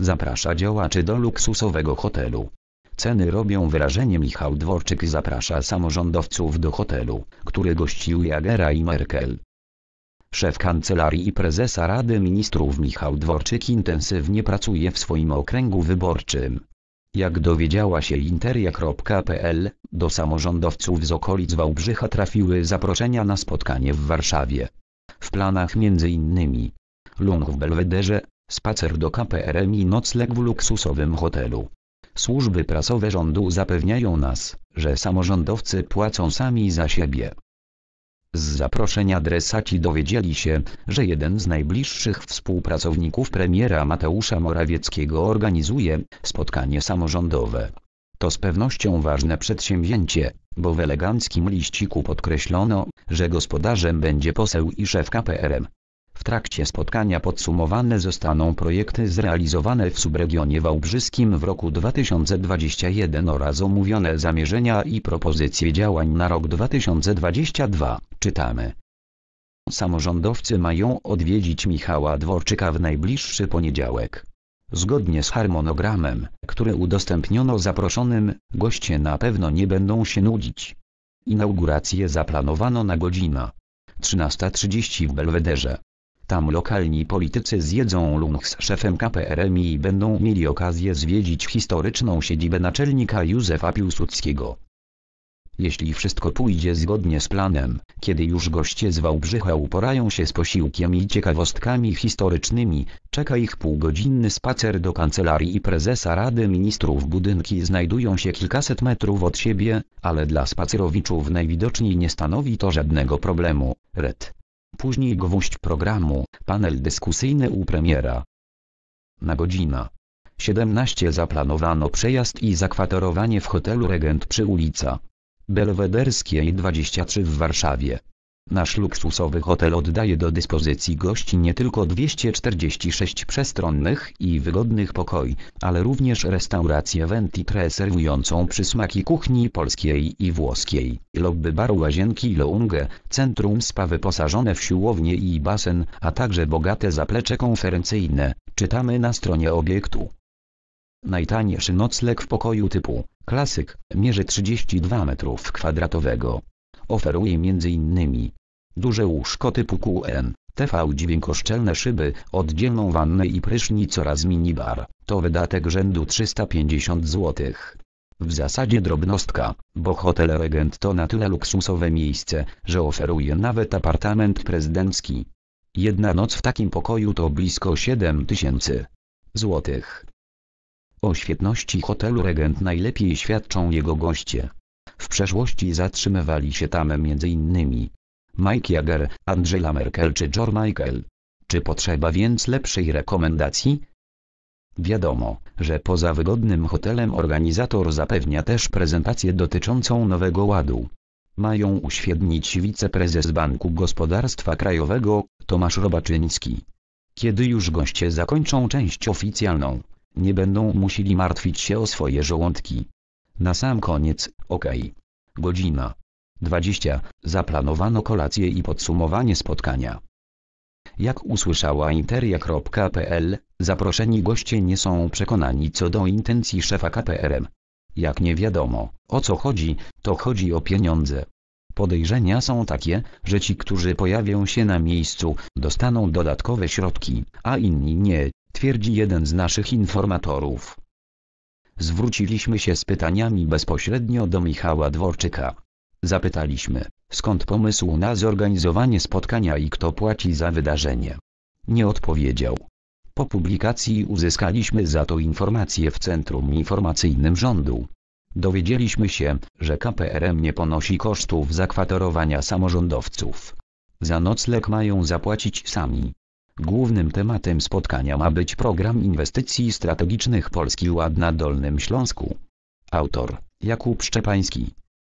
Zaprasza działaczy do luksusowego hotelu. Ceny robią wrażenie Michał Dworczyk zaprasza samorządowców do hotelu, który gościł Jagera i Merkel. Szef Kancelarii i Prezesa Rady Ministrów Michał Dworczyk intensywnie pracuje w swoim okręgu wyborczym. Jak dowiedziała się interia.pl, do samorządowców z okolic Wałbrzycha trafiły zaproszenia na spotkanie w Warszawie. W planach m.in. lung w Belwederze, Spacer do KPRM i nocleg w luksusowym hotelu. Służby prasowe rządu zapewniają nas, że samorządowcy płacą sami za siebie. Z zaproszenia adresaci dowiedzieli się, że jeden z najbliższych współpracowników premiera Mateusza Morawieckiego organizuje spotkanie samorządowe. To z pewnością ważne przedsięwzięcie, bo w eleganckim liściku podkreślono, że gospodarzem będzie poseł i szef KPRM. W trakcie spotkania podsumowane zostaną projekty zrealizowane w subregionie wałbrzyskim w roku 2021 oraz omówione zamierzenia i propozycje działań na rok 2022. Czytamy. Samorządowcy mają odwiedzić Michała Dworczyka w najbliższy poniedziałek. Zgodnie z harmonogramem, który udostępniono zaproszonym, goście na pewno nie będą się nudzić. Inaugurację zaplanowano na godzinę 13.30 w Belwederze. Tam lokalni politycy zjedzą lunch z szefem KPRM i będą mieli okazję zwiedzić historyczną siedzibę naczelnika Józefa Piłsudskiego. Jeśli wszystko pójdzie zgodnie z planem, kiedy już goście z Wałbrzycha uporają się z posiłkiem i ciekawostkami historycznymi, czeka ich półgodzinny spacer do kancelarii i prezesa Rady Ministrów. Budynki znajdują się kilkaset metrów od siebie, ale dla spacerowiczów najwidoczniej nie stanowi to żadnego problemu. Red. Później gwóźdź programu, panel dyskusyjny u premiera. Na godzina 17 zaplanowano przejazd i zakwaterowanie w hotelu Regent przy ulica Belwederskiej 23 w Warszawie. Nasz luksusowy hotel oddaje do dyspozycji gości nie tylko 246 przestronnych i wygodnych pokoi, ale również restaurację Ventitre serwującą przysmaki kuchni polskiej i włoskiej, lobby baru łazienki Lounge, centrum spa wyposażone w siłownię i basen, a także bogate zaplecze konferencyjne, czytamy na stronie obiektu. Najtańszy nocleg w pokoju typu klasyk mierzy 32 m2 oferuje m.in. duże łóżko typu QN, TV dźwiękoszczelne szyby, oddzielną wannę i prysznic oraz minibar, to wydatek rzędu 350 zł. W zasadzie drobnostka, bo hotel Regent to na tyle luksusowe miejsce, że oferuje nawet apartament prezydencki. Jedna noc w takim pokoju to blisko 7 tysięcy złotych. O świetności hotelu Regent najlepiej świadczą jego goście. W przeszłości zatrzymywali się tam m.in. Mike Jagger, Angela Merkel czy George Michael. Czy potrzeba więc lepszej rekomendacji? Wiadomo, że poza wygodnym hotelem organizator zapewnia też prezentację dotyczącą Nowego Ładu. Mają uświetnić wiceprezes Banku Gospodarstwa Krajowego, Tomasz Robaczyński. Kiedy już goście zakończą część oficjalną, nie będą musieli martwić się o swoje żołądki. Na sam koniec, ok. Godzina 20. Zaplanowano kolację i podsumowanie spotkania. Jak usłyszała interia.pl, zaproszeni goście nie są przekonani co do intencji szefa KPRM. Jak nie wiadomo, o co chodzi, to chodzi o pieniądze. Podejrzenia są takie, że ci, którzy pojawią się na miejscu, dostaną dodatkowe środki, a inni nie, twierdzi jeden z naszych informatorów zwróciliśmy się z pytaniami bezpośrednio do Michała Dworczyka. Zapytaliśmy, skąd pomysł na zorganizowanie spotkania i kto płaci za wydarzenie. Nie odpowiedział. Po publikacji uzyskaliśmy za to informacje w Centrum Informacyjnym Rządu. Dowiedzieliśmy się, że KPRM nie ponosi kosztów zakwaterowania samorządowców. Za nocleg mają zapłacić sami. Głównym tematem spotkania ma być program inwestycji strategicznych Polski Ład na Dolnym Śląsku. Autor Jakub Szczepański